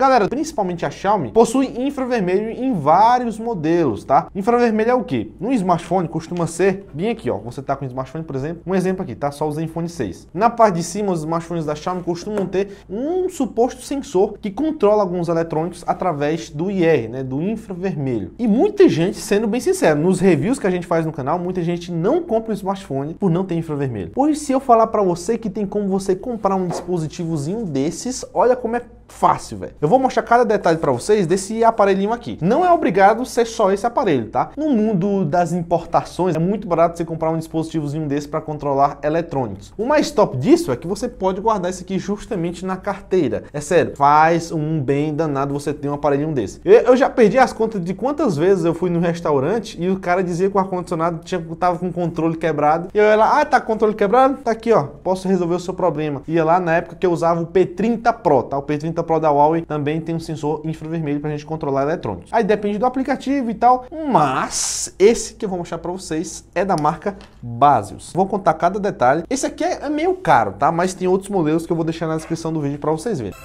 Galera, principalmente a Xiaomi possui infravermelho em vários modelos, tá? Infravermelho é o que? No smartphone costuma ser bem aqui, ó. Você tá com um smartphone, por exemplo, um exemplo aqui, tá? Só o Zenfone 6. Na parte de cima, os smartphones da Xiaomi costumam ter um suposto sensor que controla alguns eletrônicos através do IR, né? Do infravermelho. E muita gente, sendo bem sincero, nos reviews que a gente faz no canal, muita gente não compra o smartphone por não ter infravermelho. Pois se eu falar para você que tem como você comprar um dispositivozinho desses, olha como é Fácil, velho. Eu vou mostrar cada detalhe para vocês desse aparelhinho aqui. Não é obrigado ser só esse aparelho, tá? No mundo das importações, é muito barato você comprar um dispositivozinho desse para controlar eletrônicos. O mais top disso é que você pode guardar esse aqui justamente na carteira. É sério, faz um bem danado você ter um aparelhinho desse. Eu, eu já perdi as contas de quantas vezes eu fui no restaurante e o cara dizia que o ar-condicionado tava com o controle quebrado. E eu ia lá, ah, tá controle quebrado? Tá aqui, ó. Posso resolver o seu problema. Ia lá na época que eu usava o P30 Pro, tá? O P30 40 Pro da Huawei também tem um sensor infravermelho para a gente controlar eletrônicos. Aí depende do aplicativo e tal, mas esse que eu vou mostrar para vocês é da marca Basius. Vou contar cada detalhe. Esse aqui é, é meio caro, tá? Mas tem outros modelos que eu vou deixar na descrição do vídeo para vocês verem.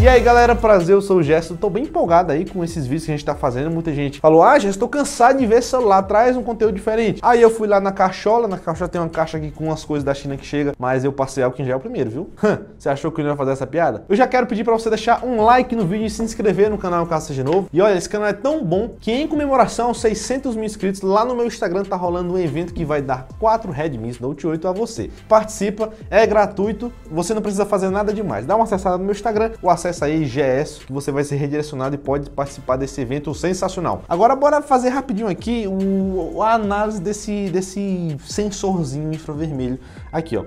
E aí galera, prazer, eu sou o Gesto. tô bem empolgado aí com esses vídeos que a gente tá fazendo, muita gente falou, ah Gesto, tô cansado de ver celular, traz um conteúdo diferente. Aí eu fui lá na caixola, na caixola tem uma caixa aqui com as coisas da China que chega, mas eu passei álcool em gel primeiro, viu? você achou que eu não ia fazer essa piada? Eu já quero pedir pra você deixar um like no vídeo e se inscrever no canal caso seja novo. E olha, esse canal é tão bom que em comemoração aos 600 mil inscritos, lá no meu Instagram tá rolando um evento que vai dar 4 Redmi Note 8 a você. Participa, é gratuito, você não precisa fazer nada demais. Dá uma acessada no meu Instagram, ou acessa aí GS que você vai ser redirecionado e pode participar desse evento sensacional. Agora bora fazer rapidinho aqui o, a análise desse, desse sensorzinho infravermelho aqui, ó.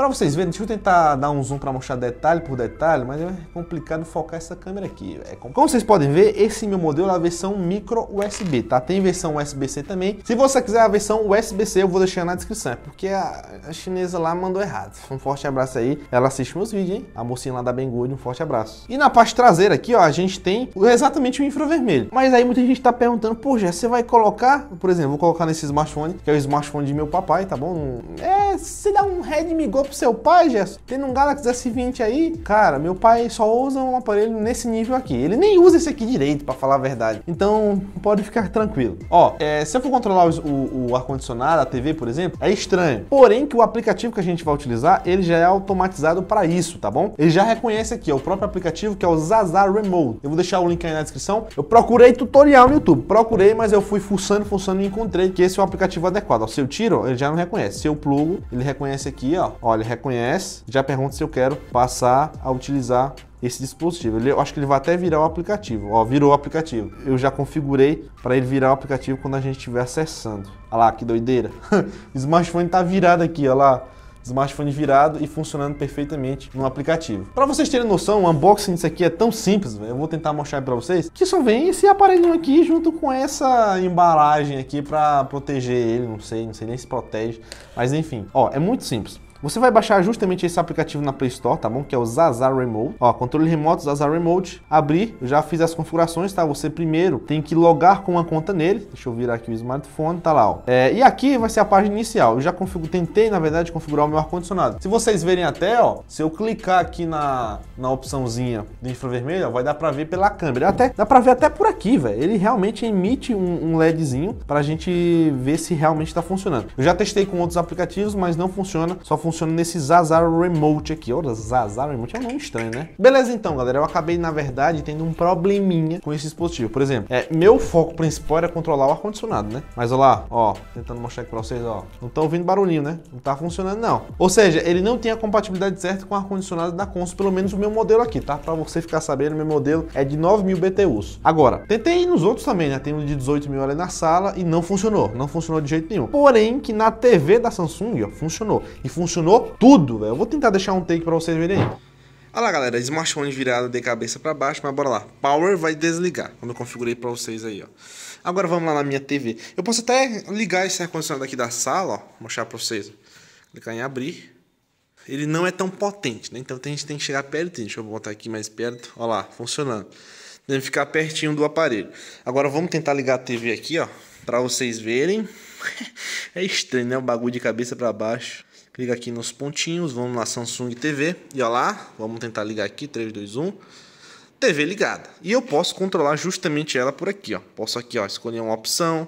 Para vocês verem, deixa eu tentar dar um zoom para mostrar detalhe por detalhe, mas é complicado focar essa câmera aqui. É Como vocês podem ver, esse meu modelo é a versão micro USB, tá? Tem versão USB-C também. Se você quiser a versão USB-C, eu vou deixar na descrição, é porque a, a, chinesa lá mandou errado. Um forte abraço aí, ela assiste meus vídeos, hein? A mocinha lá da Bengode, um forte abraço. E na parte traseira aqui, ó, a gente tem exatamente o infravermelho. Mas aí muita gente está perguntando, pô, já você vai colocar, por exemplo, vou colocar nesse smartphone, que é o smartphone de meu papai, tá bom? É, se dá um Redmi Go pro seu pai, Gerson, tem um Galaxy S20 aí, cara, meu pai só usa um aparelho nesse nível aqui. Ele nem usa esse aqui direito, para falar a verdade. Então, pode ficar tranquilo. Ó, é, se eu for controlar o, o ar-condicionado, a TV, por exemplo, é estranho. Porém, que o aplicativo que a gente vai utilizar, ele já é automatizado para isso, tá bom? Ele já reconhece aqui, ó, o próprio aplicativo que é o Zaza Remote. Eu vou deixar o link aí na descrição. Eu procurei tutorial no YouTube, procurei, mas eu fui fuçando, fuçando e encontrei que esse é o aplicativo adequado. Ó, se eu tiro, ele já não reconhece. Se eu plugo, ele reconhece aqui, ó. Olha, falha reconhece, já pergunta se eu quero passar a utilizar esse dispositivo. Ele, eu acho que ele vai até virar o aplicativo. Ó, virou o aplicativo. Eu já configurei para ele virar o aplicativo quando a gente estiver acessando. Olha lá, que doideira. o smartphone tá virado aqui, olha lá smartphone virado e funcionando perfeitamente no aplicativo. Para vocês terem noção, o unboxing disso aqui é tão simples, véio. eu vou tentar mostrar para vocês, que só vem esse aparelhinho aqui junto com essa embalagem aqui para proteger ele, não sei, não sei nem se protege, mas enfim. Ó, é muito simples. Você vai baixar justamente esse aplicativo na Play Store, tá bom? Que é o Zaza Remote. Ó, controle remoto Zaza Remote. Abrir, já fiz as configurações, tá? Você primeiro tem que logar com uma conta nele. Deixa eu virar aqui o smartphone, tá lá, ó. É, e aqui vai ser a página inicial. Eu já config... tentei, na verdade, configurar o meu ar-condicionado. Se vocês verem até, ó, se eu clicar aqui na, na opçãozinha de infravermelho, ó, vai dar pra ver pela câmera. Até, dá pra ver até por aqui, velho. Ele realmente emite um, um LEDzinho pra gente ver se realmente tá funcionando. Eu já testei com outros aplicativos, mas não funciona. Só funciona funciona nesse Zazar Remote aqui. Olha, Zazar Remote é um nome estranho, né? Beleza então, galera. Eu acabei, na verdade, tendo um probleminha com esse dispositivo. Por exemplo, é, meu foco principal era controlar o ar-condicionado, né? Mas olha lá, ó, tentando mostrar aqui pra vocês, ó. Não tá ouvindo barulhinho, né? Não tá funcionando, não. Ou seja, ele não tem a compatibilidade certa com o ar-condicionado da Consul, pelo menos o meu modelo aqui, tá? Pra você ficar sabendo, meu modelo é de 9000 BTUs. Agora, tentei nos outros também, né? Tem um de 18 mil ali na sala e não funcionou. Não funcionou de jeito nenhum. Porém, que na TV da Samsung, ó, funcionou. E funcionou funcionou tudo, velho. Eu vou tentar deixar um take para vocês verem aí. Olha lá, galera, smartphone virado de cabeça para baixo, mas bora lá. Power vai desligar, como eu configurei para vocês aí, ó. Agora vamos lá na minha TV. Eu posso até ligar esse ar-condicionado aqui da sala, ó, vou mostrar para vocês. Clicar em abrir. Ele não é tão potente, né? Então a gente tem que chegar perto, deixa eu botar aqui mais perto. Olha lá, funcionando. Tem que ficar pertinho do aparelho. Agora vamos tentar ligar a TV aqui, ó, para vocês verem. é estranho, né? O bagulho de cabeça para baixo. Clica aqui nos pontinhos, vamos lá, Samsung TV. E olha lá, vamos tentar ligar aqui, 3, 2, 1. TV ligada. E eu posso controlar justamente ela por aqui, ó. Posso aqui, ó, escolher uma opção.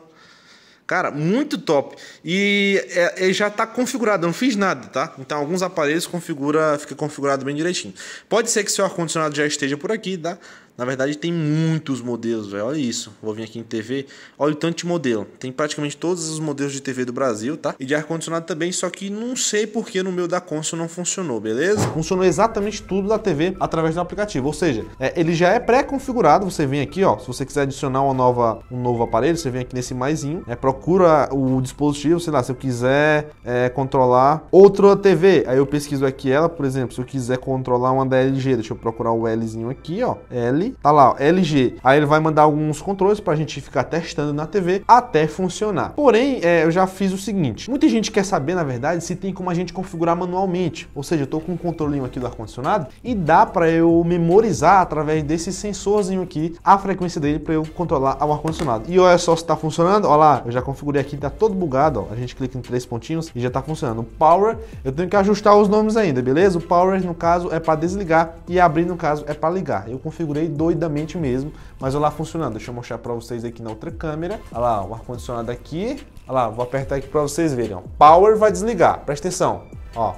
Cara, muito top. E é, é já está configurado, eu não fiz nada, tá? Então alguns aparelhos configura, fica configurado bem direitinho. Pode ser que seu ar-condicionado já esteja por aqui, tá? Na verdade, tem muitos modelos, Olha isso. Vou vir aqui em TV. Olha o tanto de modelo. Tem praticamente todos os modelos de TV do Brasil, tá? E de ar-condicionado também, só que não sei porque no meu da Consul não funcionou, beleza? Funcionou exatamente tudo da TV através do aplicativo. Ou seja, é, ele já é pré-configurado. Você vem aqui, ó. Se você quiser adicionar uma nova, um novo aparelho, você vem aqui nesse maisinho, né? Procura o dispositivo, sei lá, se eu quiser é, controlar outra TV. Aí eu pesquiso aqui ela, por exemplo, se eu quiser controlar uma da LG, deixa eu procurar o Lzinho aqui, ó. L tá lá, ó, LG. Aí ele vai mandar alguns controles para a gente ficar testando na TV até funcionar. Porém, é, eu já fiz o seguinte, muita gente quer saber, na verdade, se tem como a gente configurar manualmente. Ou seja, eu tô com um controlinho aqui do ar-condicionado e dá para eu memorizar através desse sensorzinho aqui a frequência dele para eu controlar o ar-condicionado. E olha só se tá funcionando, olha lá, eu já configurei aqui, tá todo bugado, ó. A gente clica em três pontinhos e já tá funcionando. O Power, eu tenho que ajustar os nomes ainda, beleza? O Power, no caso, é para desligar e abrir, no caso, é para ligar. Eu configurei doidamente mesmo, mas olha lá funcionando. Deixa eu mostrar para vocês aqui na outra câmera. Olha lá, o ar-condicionado aqui. Olha lá, vou apertar aqui para vocês verem. Ó. Power vai desligar, presta atenção. Ó,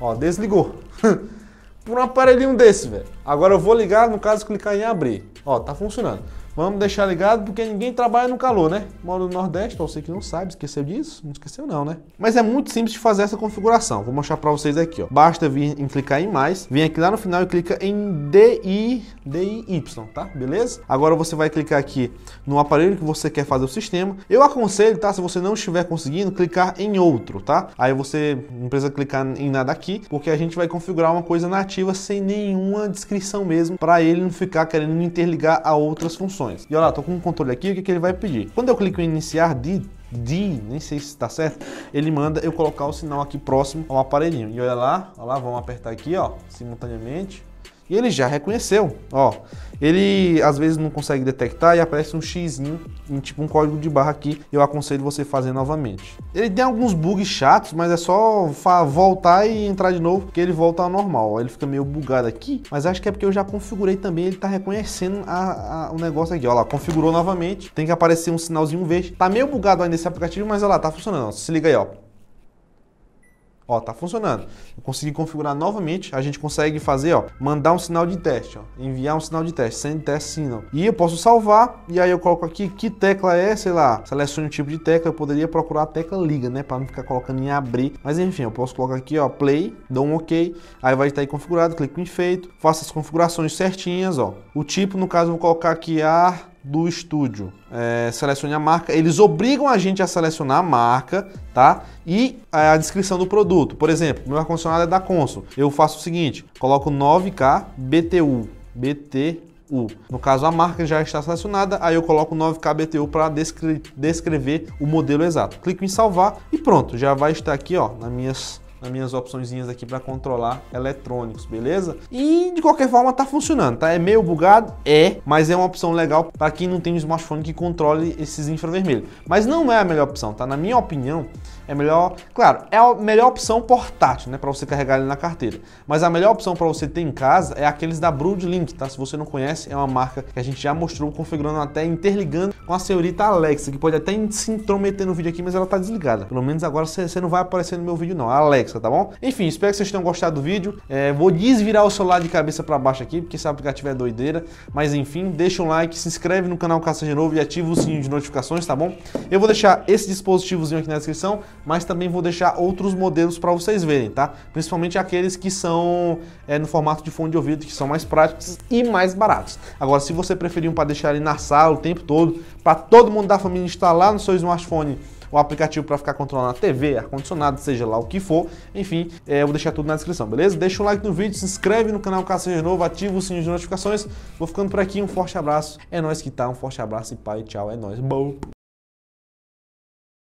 ó desligou. Por um aparelhinho desse, velho. Agora eu vou ligar, no caso, clicar em abrir. Ó, tá funcionando. Vamos deixar ligado porque ninguém trabalha no calor, né? Moro no Nordeste, então você que não sabe, esqueceu disso? Não esqueceu não, né? Mas é muito simples de fazer essa configuração. Vou mostrar para vocês aqui, ó. Basta vir em clicar em mais, vem aqui lá no final e clica em DI, DIY, tá? Beleza? Agora você vai clicar aqui no aparelho que você quer fazer o sistema. Eu aconselho, tá? Se você não estiver conseguindo, clicar em outro, tá? Aí você não precisa clicar em nada aqui, porque a gente vai configurar uma coisa nativa sem nenhuma descrição mesmo, para ele não ficar querendo interligar a outras funções opções. E olha lá, tô com um controle aqui, o que, que ele vai pedir? Quando eu clico em iniciar de D, nem sei se está certo, ele manda eu colocar o sinal aqui próximo ao aparelhinho. E olha lá, olha lá, vamos apertar aqui, ó, simultaneamente. E ele já reconheceu, ó. Ele às vezes não consegue detectar e aparece um x, tipo um código de barra aqui. Eu aconselho você fazer novamente. Ele tem alguns bugs chatos, mas é só voltar e entrar de novo que ele volta ao normal. Ó, ele fica meio bugado aqui, mas acho que é porque eu já configurei também. Ele tá reconhecendo a, a, o negócio aqui. Ó lá, configurou novamente. Tem que aparecer um sinalzinho verde. Tá meio bugado ainda esse aplicativo, mas olha lá, tá funcionando. Ó, se liga aí, ó. Ó, tá funcionando. Eu consegui configurar novamente, a gente consegue fazer, ó, mandar um sinal de teste, ó, enviar um sinal de teste, send test signal. E eu posso salvar, e aí eu coloco aqui que tecla é, sei lá, selecione o tipo de tecla, eu poderia procurar a tecla liga, né, para não ficar colocando em abrir, mas enfim, eu posso colocar aqui, ó, play, dou um ok, aí vai estar aí configurado, clico em feito, faço as configurações certinhas, ó. O tipo, no caso, eu vou colocar aqui a do estúdio. É, selecione a marca. Eles obrigam a gente a selecionar a marca, tá? E é, a descrição do produto. Por exemplo, meu ar-condicionado é da Consul. Eu faço o seguinte, coloco 9K BTU. BTU. No caso, a marca já está selecionada, aí eu coloco 9K BTU para descre descrever o modelo exato. Clico em salvar e pronto, já vai estar aqui ó, nas minhas nas minhas opções aqui para controlar eletrônicos, beleza? E de qualquer forma tá funcionando, tá? É meio bugado? É, mas é uma opção legal para quem não tem um smartphone que controle esses infravermelhos. Mas não é a melhor opção, tá? Na minha opinião, é melhor, claro, é a melhor opção portátil, né, para você carregar ele na carteira. Mas a melhor opção para você ter em casa é aqueles da Broodlink, Link, tá? Se você não conhece, é uma marca que a gente já mostrou configurando até interligando com a senhorita Alexa, que pode até se intrometer no vídeo aqui, mas ela tá desligada. Pelo menos agora você não vai aparecer no meu vídeo não, a Alexa, tá bom? Enfim, espero que vocês tenham gostado do vídeo. É, vou desvirar o celular de cabeça para baixo aqui, porque esse aplicativo é doideira. Mas enfim, deixa um like, se inscreve no canal Caça de Novo e ativa o sininho de notificações, tá bom? Eu vou deixar esse dispositivozinho aqui na descrição mas também vou deixar outros modelos para vocês verem, tá? Principalmente aqueles que são é, no formato de fone de ouvido, que são mais práticos e mais baratos. Agora, se você preferir um para deixar ali na sala o tempo todo, para todo mundo da família instalar no seu smartphone o aplicativo para ficar controlando a TV, ar-condicionado, seja lá o que for. Enfim, é, eu vou deixar tudo na descrição, beleza? Deixa o like no vídeo, se inscreve no canal caso seja novo, ativa o sininho de notificações. Vou ficando por aqui, um forte abraço. É nóis que tá, um forte abraço e pai, tchau, é nóis. Bom.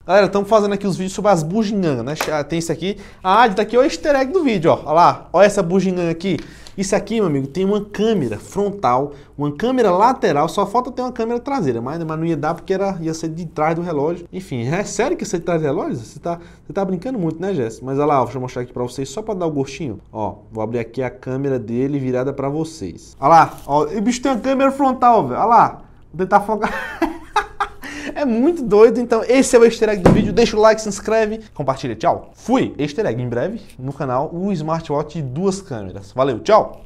Galera, estamos fazendo aqui os vídeos sobre as bugigangas, né? Ah, tem isso aqui. Ah, tá aqui o easter egg do vídeo, ó. Olha lá, olha essa bugiganga aqui. Isso aqui, meu amigo, tem uma câmera frontal, uma câmera lateral, só falta ter uma câmera traseira, mas, mas não ia dar porque era, ia ser de trás do relógio. Enfim, é sério que você é traz relógio? Você tá, você tá brincando muito, né, Jess? Mas olha lá, deixa eu mostrar aqui pra vocês só pra dar o gostinho. Ó, vou abrir aqui a câmera dele virada pra vocês. Olha lá, ó, o bicho tem uma câmera frontal, velho. Olha lá, vou tentar focar. É muito doido. Então, esse é o easter egg do vídeo. Deixa o like, se inscreve, compartilha. Tchau. Fui. Easter egg em breve no canal, o smartwatch de duas câmeras. Valeu, tchau.